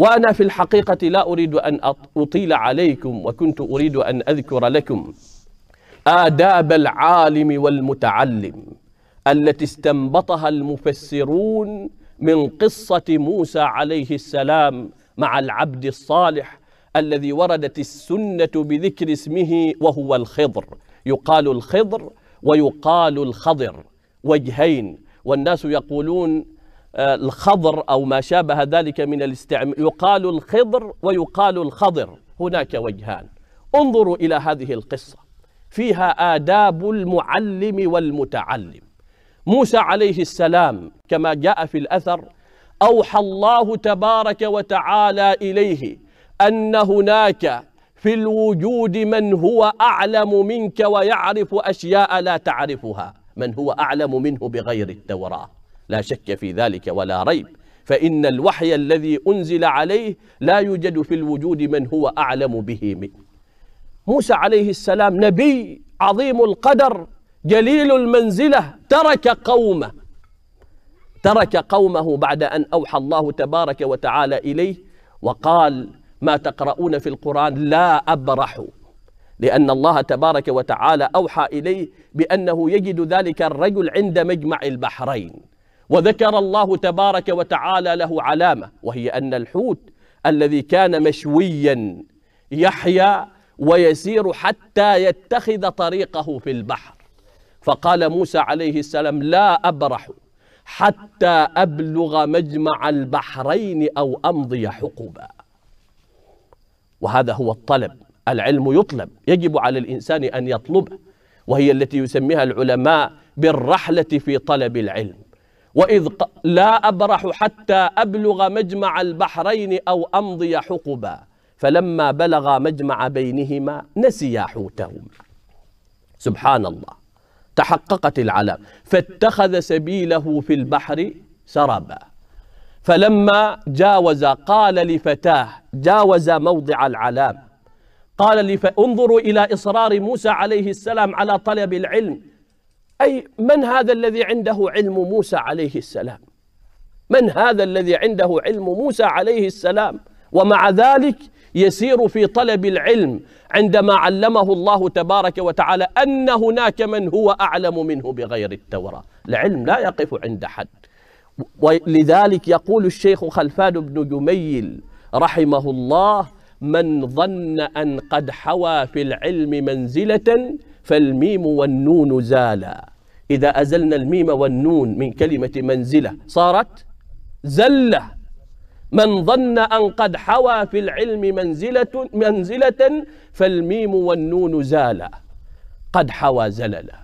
وأنا في الحقيقة لا أريد أن أطيل عليكم وكنت أريد أن أذكر لكم آداب العالم والمتعلم التي استنبطها المفسرون من قصة موسى عليه السلام مع العبد الصالح الذي وردت السنة بذكر اسمه وهو الخضر يقال الخضر ويقال الخضر وجهين والناس يقولون آه، الخضر أو ما شابه ذلك من الاستعمال يقال الخضر ويقال الخضر هناك وجهان انظروا إلى هذه القصة فيها آداب المعلم والمتعلم موسى عليه السلام كما جاء في الأثر أوحى الله تبارك وتعالى إليه أن هناك في الوجود من هو أعلم منك ويعرف أشياء لا تعرفها من هو أعلم منه بغير التوراة لا شك في ذلك ولا ريب فإن الوحي الذي أنزل عليه لا يوجد في الوجود من هو أعلم به منه موسى عليه السلام نبي عظيم القدر جليل المنزلة ترك قومه ترك قومه بعد أن أوحى الله تبارك وتعالى إليه وقال ما تقرؤون في القرآن لا أبرح لأن الله تبارك وتعالى أوحى إليه بأنه يجد ذلك الرجل عند مجمع البحرين وذكر الله تبارك وتعالى له علامة وهي أن الحوت الذي كان مشويا يحيا ويسير حتى يتخذ طريقه في البحر فقال موسى عليه السلام لا أبرح حتى أبلغ مجمع البحرين أو أمضي حقبا وهذا هو الطلب العلم يطلب يجب على الإنسان أن يطلبه وهي التي يسميها العلماء بالرحلة في طلب العلم وإذ لا أبرح حتى أبلغ مجمع البحرين أو أمضي حقبا فلما بلغ مجمع بينهما نسيا حوتهما سبحان الله تحققت العلام فاتخذ سبيله في البحر سربا فلما جاوز قال لفتاه جاوز موضع العلام قال لف... انظروا إلى إصرار موسى عليه السلام على طلب العلم أي من هذا الذي عنده علم موسى عليه السلام من هذا الذي عنده علم موسى عليه السلام ومع ذلك يسير في طلب العلم عندما علمه الله تبارك وتعالى أن هناك من هو أعلم منه بغير التوراة العلم لا يقف عند حد ولذلك يقول الشيخ خلفان بن جميل رحمه الله من ظن أن قد حوى في العلم منزلة فالميم والنون زالا إذا أزلنا الميم والنون من كلمة منزلة صارت زلة من ظن أن قد حوى في العلم منزلة, منزلة فالميم والنون زالا قد حوى زللا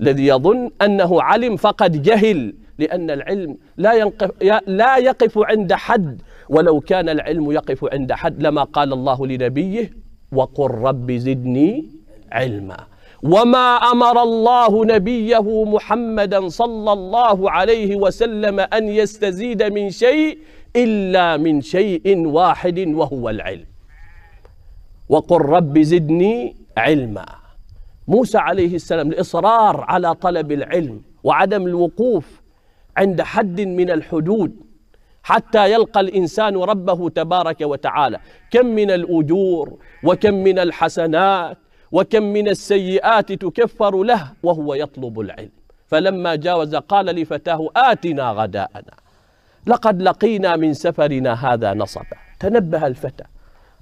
الذي يظن أنه علم فقد جهل لأن العلم لا, ينقف لا يقف عند حد ولو كان العلم يقف عند حد لما قال الله لنبيه وقل رب زدني علما وما امر الله نبيه محمدا صلى الله عليه وسلم ان يستزيد من شيء الا من شيء واحد وهو العلم وقل رب زدني علما موسى عليه السلام الاصرار على طلب العلم وعدم الوقوف عند حد من الحدود حتى يلقى الانسان ربه تبارك وتعالى كم من الاجور وكم من الحسنات وكم من السيئات تكفر له وهو يطلب العلم فلما جاوز قال لفتاه آتنا غداءنا لقد لقينا من سفرنا هذا نصبا تنبه الفتى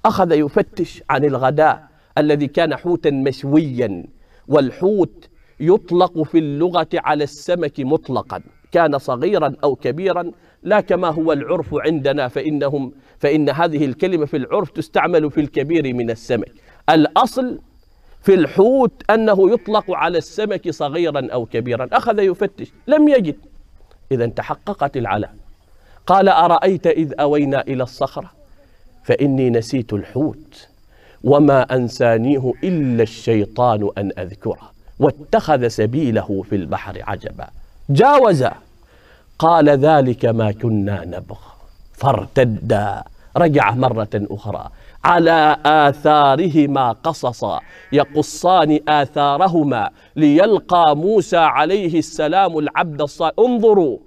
أخذ يفتش عن الغداء الذي كان حوتا مشويا والحوت يطلق في اللغة على السمك مطلقا كان صغيرا أو كبيرا لا كما هو العرف عندنا فإنهم فإن هذه الكلمة في العرف تستعمل في الكبير من السمك الأصل في الحوت أنه يطلق على السمك صغيرا أو كبيرا أخذ يفتش لم يجد إذا تحققت العلا قال أرأيت إذ أوينا إلى الصخرة فإني نسيت الحوت وما أنسانيه إلا الشيطان أن أذكره واتخذ سبيله في البحر عجبا جاوز قال ذلك ما كنا نبغ فارتدا رجع مرة أخرى على آثارهما قصصا يقصان آثارهما ليلقى موسى عليه السلام العبد الصالح انظروا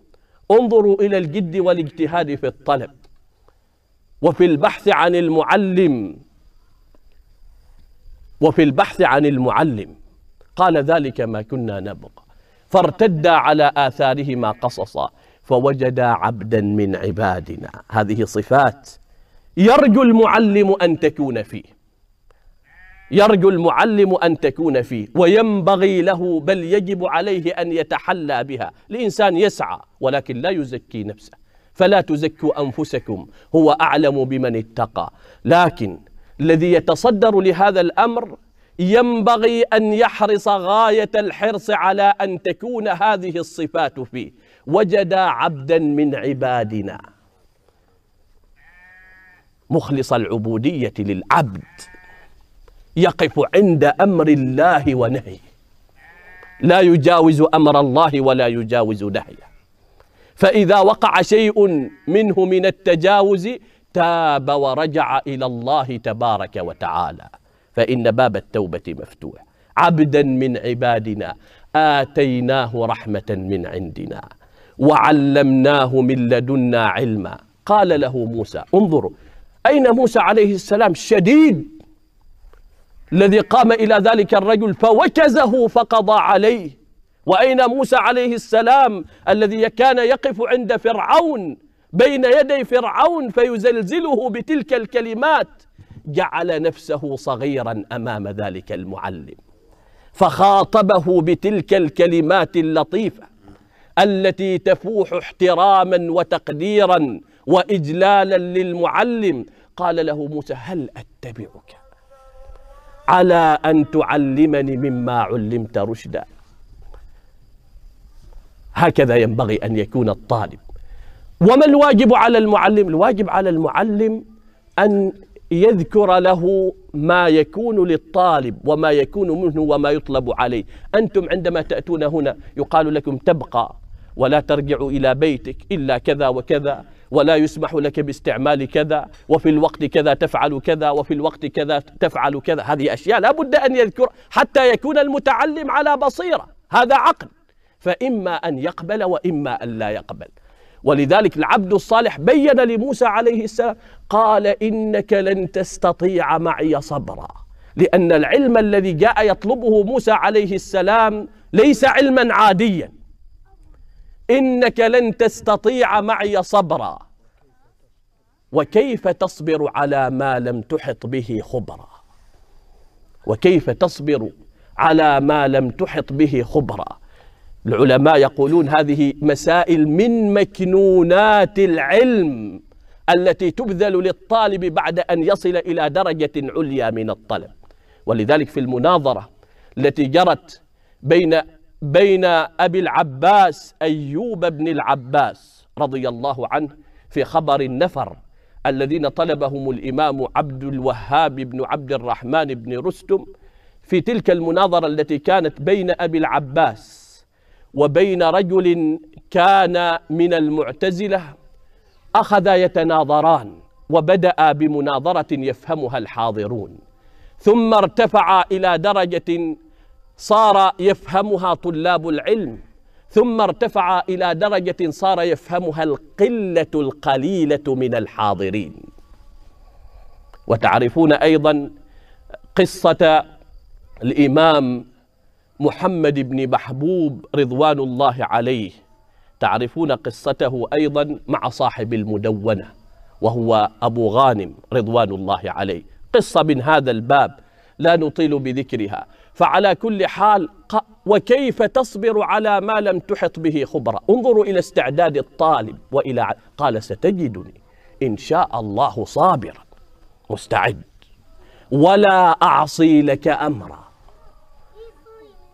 انظروا إلى الجد والاجتهاد في الطلب وفي البحث عن المعلم وفي البحث عن المعلم قال ذلك ما كنا نبغى فارتدا على آثارهما قصصا فوجدا عبدا من عبادنا هذه صفات يرجو المعلم أن تكون فيه يرجو المعلم أن تكون فيه وينبغي له بل يجب عليه أن يتحلى بها الإنسان يسعى ولكن لا يزكي نفسه فلا تزكوا أنفسكم هو أعلم بمن اتقى لكن الذي يتصدر لهذا الأمر ينبغي أن يحرص غاية الحرص على أن تكون هذه الصفات فيه وجد عبدا من عبادنا مخلص العبودية للعبد يقف عند أمر الله ونهيه لا يجاوز أمر الله ولا يجاوز نهيه فإذا وقع شيء منه من التجاوز تاب ورجع إلى الله تبارك وتعالى فإن باب التوبة مفتوح عبدا من عبادنا آتيناه رحمة من عندنا وعلمناه من لدنا علما قال له موسى انظروا أين موسى عليه السلام الشديد الذي قام إلى ذلك الرجل فوكزه فقضى عليه وأين موسى عليه السلام الذي كان يقف عند فرعون بين يدي فرعون فيزلزله بتلك الكلمات جعل نفسه صغيرا أمام ذلك المعلم فخاطبه بتلك الكلمات اللطيفة التي تفوح احتراما وتقديرا وإجلالا للمعلم قال له موسى هل أتبعك على أن تعلمني مما علمت رشدا هكذا ينبغي أن يكون الطالب وما الواجب على المعلم الواجب على المعلم أن يذكر له ما يكون للطالب وما يكون منه وما يطلب عليه أنتم عندما تأتون هنا يقال لكم تبقى ولا ترجعوا إلى بيتك إلا كذا وكذا ولا يسمح لك باستعمال كذا وفي الوقت كذا تفعل كذا وفي الوقت كذا تفعل كذا هذه أشياء لا بد أن يذكر حتى يكون المتعلم على بصيرة هذا عقل فإما أن يقبل وإما أن لا يقبل ولذلك العبد الصالح بين لموسى عليه السلام قال إنك لن تستطيع معي صبرا لأن العلم الذي جاء يطلبه موسى عليه السلام ليس علما عاديا إنك لن تستطيع معي صبرا وكيف تصبر على ما لم تحط به خبرا وكيف تصبر على ما لم تحط به خبرا العلماء يقولون هذه مسائل من مكنونات العلم التي تبذل للطالب بعد أن يصل إلى درجة عليا من الطلب ولذلك في المناظرة التي جرت بين بين أبي العباس أيوب بن العباس رضي الله عنه في خبر النفر الذين طلبهم الإمام عبد الوهاب بن عبد الرحمن بن رستم في تلك المناظرة التي كانت بين أبي العباس وبين رجل كان من المعتزلة أخذا يتناظران وبدأ بمناظرة يفهمها الحاضرون ثم ارتفع إلى درجة صار يفهمها طلاب العلم ثم ارتفع الى درجه صار يفهمها القله القليله من الحاضرين وتعرفون ايضا قصه الامام محمد بن محبوب رضوان الله عليه تعرفون قصته ايضا مع صاحب المدونه وهو ابو غانم رضوان الله عليه قصه من هذا الباب لا نطيل بذكرها فعلى كل حال وكيف تصبر على ما لم تحط به خبرا انظروا إلى استعداد الطالب وإلى قال ستجدني إن شاء الله صابرا مستعد ولا أعصي لك أمرا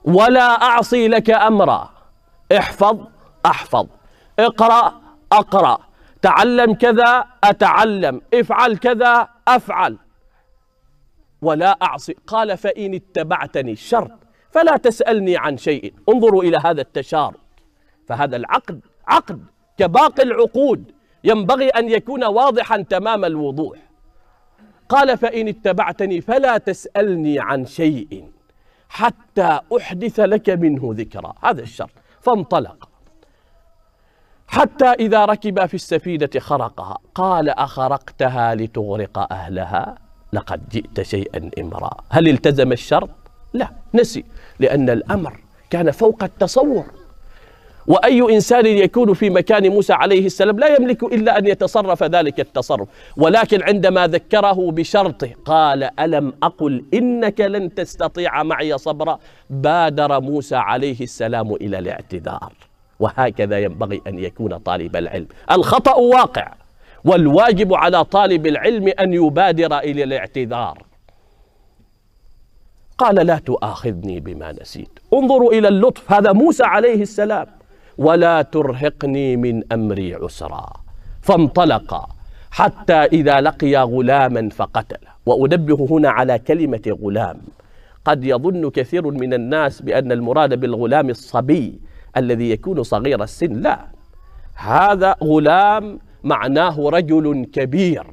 ولا أعصي لك أمرا احفظ أحفظ اقرأ أقرأ تعلم كذا أتعلم افعل كذا أفعل ولا أعصي قال فإن اتبعتني الشر فلا تسألني عن شيء انظروا إلى هذا التشارك فهذا العقد عقد كباقي العقود ينبغي أن يكون واضحا تمام الوضوح قال فإن اتبعتني فلا تسألني عن شيء حتى أحدث لك منه ذكرى هذا الشرط فانطلق حتى إذا ركب في السفينة خرقها قال أخرقتها لتغرق أهلها لقد جئت شيئا إمرا هل التزم الشرط؟ لا نسي لأن الأمر كان فوق التصور وأي إنسان يكون في مكان موسى عليه السلام لا يملك إلا أن يتصرف ذلك التصرف ولكن عندما ذكره بشرطه قال ألم أقل إنك لن تستطيع معي صبرا بادر موسى عليه السلام إلى الاعتذار وهكذا ينبغي أن يكون طالب العلم الخطأ واقع والواجب على طالب العلم أن يبادر إلى الاعتذار قال لا تؤاخذني بما نسيت انظروا إلى اللطف هذا موسى عليه السلام ولا ترهقني من أمري عسرا فانطلق حتى إذا لقي غلاما فقتله وأنبه هنا على كلمة غلام قد يظن كثير من الناس بأن المراد بالغلام الصبي الذي يكون صغير السن لا هذا غلام معناه رجل كبير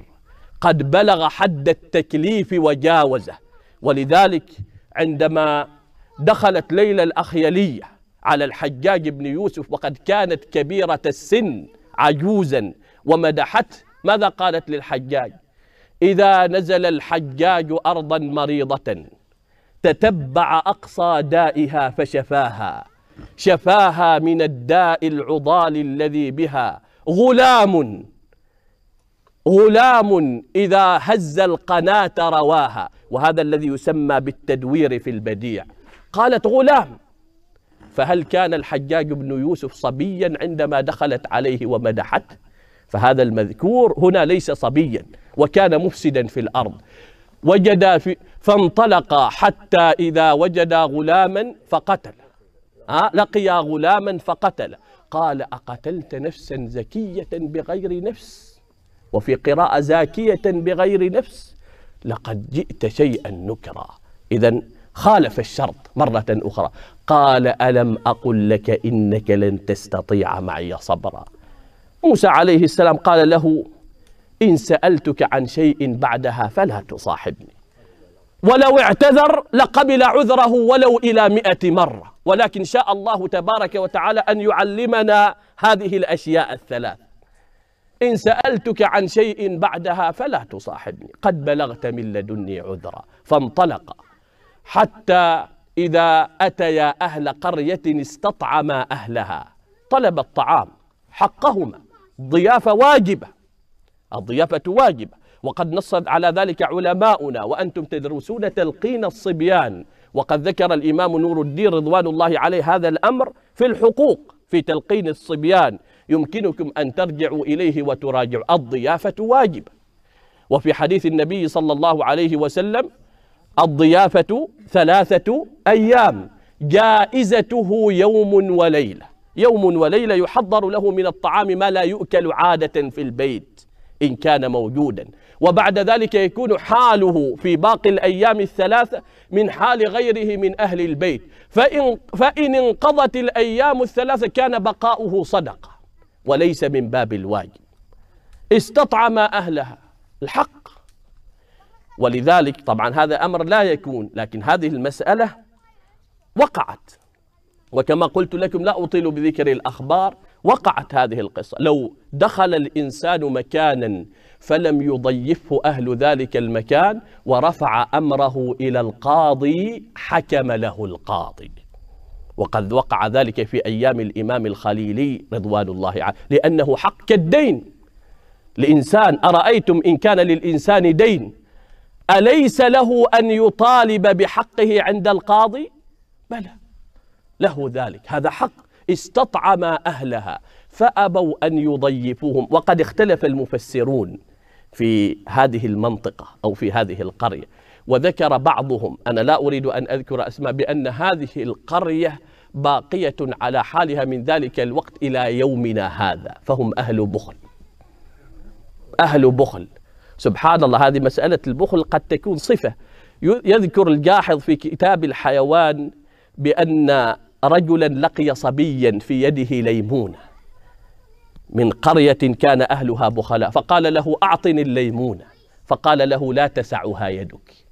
قد بلغ حد التكليف وجاوزه ولذلك عندما دخلت ليلى الأخيلية على الحجاج بن يوسف وقد كانت كبيرة السن عجوزا ومدحته ماذا قالت للحجاج إذا نزل الحجاج أرضا مريضة تتبع أقصى دائها فشفاها شفاها من الداء العضال الذي بها غلام غلام إذا هز القناة رواها وهذا الذي يسمى بالتدوير في البديع قالت غلام فهل كان الحجاج بن يوسف صبيا عندما دخلت عليه ومدحته فهذا المذكور هنا ليس صبيا وكان مفسدا في الأرض وجد في فانطلق حتى إذا وجد غلاما فقتله آه، لقيا غلاما فقتله قال أقتلت نفسا زكية بغير نفس وفي قراءة زاكية بغير نفس لقد جئت شيئا نكرا إذا خالف الشرط مرة أخرى قال ألم أقل لك إنك لن تستطيع معي صبرا موسى عليه السلام قال له إن سألتك عن شيء بعدها فلا تصاحبني ولو اعتذر لقبل عذره ولو إلى مئة مرة ولكن شاء الله تبارك وتعالى أن يعلمنا هذه الأشياء الثلاث إن سألتك عن شيء بعدها فلا تصاحبني قد بلغت من لدني عذرا فانطلق حتى إذا أتيا أهل قرية استطعما أهلها طلب الطعام حقهما ضيافة واجبة الضيافة واجبة وقد نص على ذلك علماؤنا وأنتم تدرسون تلقين الصبيان وقد ذكر الإمام نور الدين رضوان الله عليه هذا الأمر في الحقوق في تلقين الصبيان يمكنكم أن ترجعوا إليه وتراجعوا الضيافة واجب وفي حديث النبي صلى الله عليه وسلم الضيافة ثلاثة أيام جائزته يوم وليلة يوم وليلة يحضر له من الطعام ما لا يؤكل عادة في البيت إن كان موجودا وبعد ذلك يكون حاله في باقي الأيام الثلاثة من حال غيره من أهل البيت فإن, فإن انقضت الأيام الثلاثة كان بقاؤه صدقة وليس من باب الواجب استطعم أهلها الحق ولذلك طبعا هذا أمر لا يكون لكن هذه المسألة وقعت وكما قلت لكم لا أطيل بذكر الأخبار وقعت هذه القصة لو دخل الإنسان مكانا فلم يضيفه أهل ذلك المكان ورفع أمره إلى القاضي حكم له القاضي وقد وقع ذلك في أيام الإمام الخليلي رضوان الله عليه لأنه حق كالدين لإنسان أرأيتم إن كان للإنسان دين أليس له أن يطالب بحقه عند القاضي بلى له ذلك هذا حق استطعم أهلها فأبوا أن يضيفوهم وقد اختلف المفسرون في هذه المنطقة أو في هذه القرية وذكر بعضهم أنا لا أريد أن أذكر أسماء بأن هذه القرية باقية على حالها من ذلك الوقت إلى يومنا هذا فهم أهل بخل أهل بخل سبحان الله هذه مسألة البخل قد تكون صفة يذكر الجاحظ في كتاب الحيوان بأن رجلا لقي صبيا في يده ليمونه من قرية كان أهلها بخلاء فقال له أعطني الليمونة فقال له لا تسعها يدك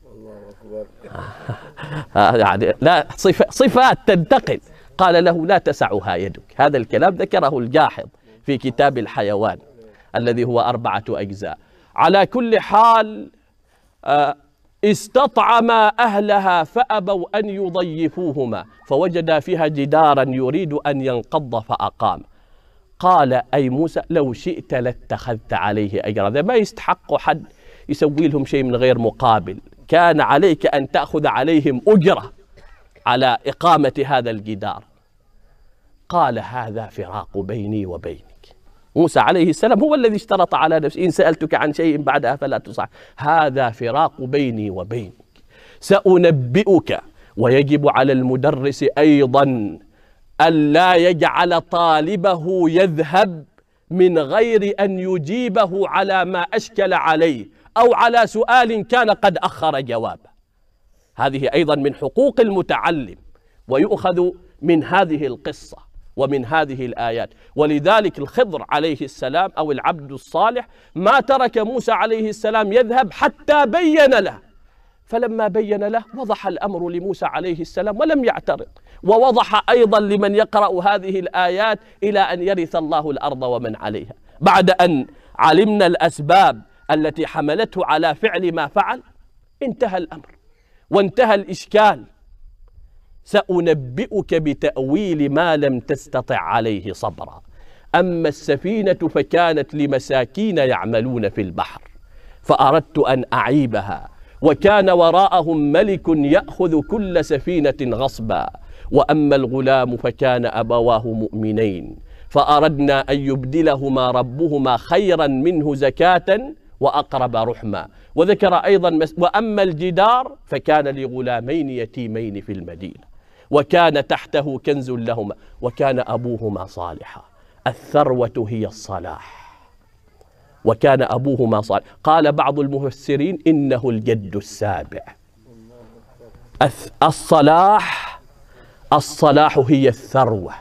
آه، يعني لا صفات تنتقل قال له لا تسعها يدك هذا الكلام ذكره الجاحظ في كتاب الحيوان الذي هو أربعة أجزاء على كل حال آه، استطعما أهلها فأبوا أن يضيفوهما فوجدا فيها جدارا يريد أن ينقض فأقام قال أي موسى لو شئت لاتخذت عليه أجرا ما يستحق حد يسوي لهم شيء من غير مقابل كان عليك أن تأخذ عليهم أجرة على إقامة هذا الجدار قال هذا فراق بيني وبينك موسى عليه السلام هو الذي اشترط على نفسه إن سألتك عن شيء بعدها فلا تصح هذا فراق بيني وبينك سأنبئك ويجب على المدرس أيضا ألا يجعل طالبه يذهب من غير أن يجيبه على ما أشكل عليه أو على سؤال كان قد أخر جوابه هذه أيضا من حقوق المتعلم ويؤخذ من هذه القصة ومن هذه الآيات ولذلك الخضر عليه السلام أو العبد الصالح ما ترك موسى عليه السلام يذهب حتى بين له فلما بين له وضح الأمر لموسى عليه السلام ولم يعترض ووضح أيضا لمن يقرأ هذه الآيات إلى أن يرث الله الأرض ومن عليها بعد أن علمنا الأسباب التي حملته على فعل ما فعل انتهى الأمر وانتهى الإشكال سأنبئك بتأويل ما لم تستطع عليه صبرا أما السفينة فكانت لمساكين يعملون في البحر فأردت أن أعيبها وكان وراءهم ملك يأخذ كل سفينة غصبا واما الغلام فكان ابواه مؤمنين فاردنا ان يبدلهما ربهما خيرا منه زكاه واقرب رحما وذكر ايضا مس... واما الجدار فكان لغلامين يتيمين في المدينه وكان تحته كنز لهما وكان ابوهما صالحا الثروه هي الصلاح وكان ابوهما صالح قال بعض المفسرين انه الجد السابع الصلاح الصلاح هي الثروة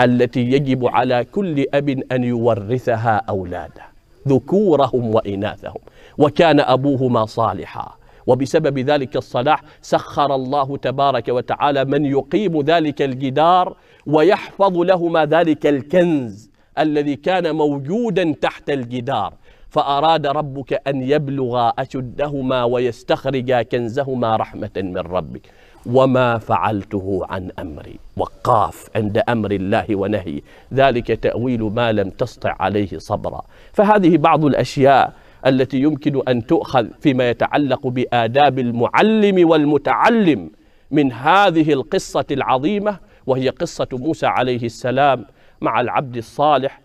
التي يجب على كل أب أن يورثها أولاده ذكورهم وإناثهم وكان أبوهما صالحا وبسبب ذلك الصلاح سخر الله تبارك وتعالى من يقيم ذلك الجدار ويحفظ لهما ذلك الكنز الذي كان موجودا تحت الجدار فأراد ربك أن يبلغا أشدهما ويستخرجا كنزهما رحمة من ربك وما فعلته عن أمري وقاف عند أمر الله ونهي ذلك تأويل ما لم تستع عليه صبرا فهذه بعض الأشياء التي يمكن أن تؤخذ فيما يتعلق بآداب المعلم والمتعلم من هذه القصة العظيمة وهي قصة موسى عليه السلام مع العبد الصالح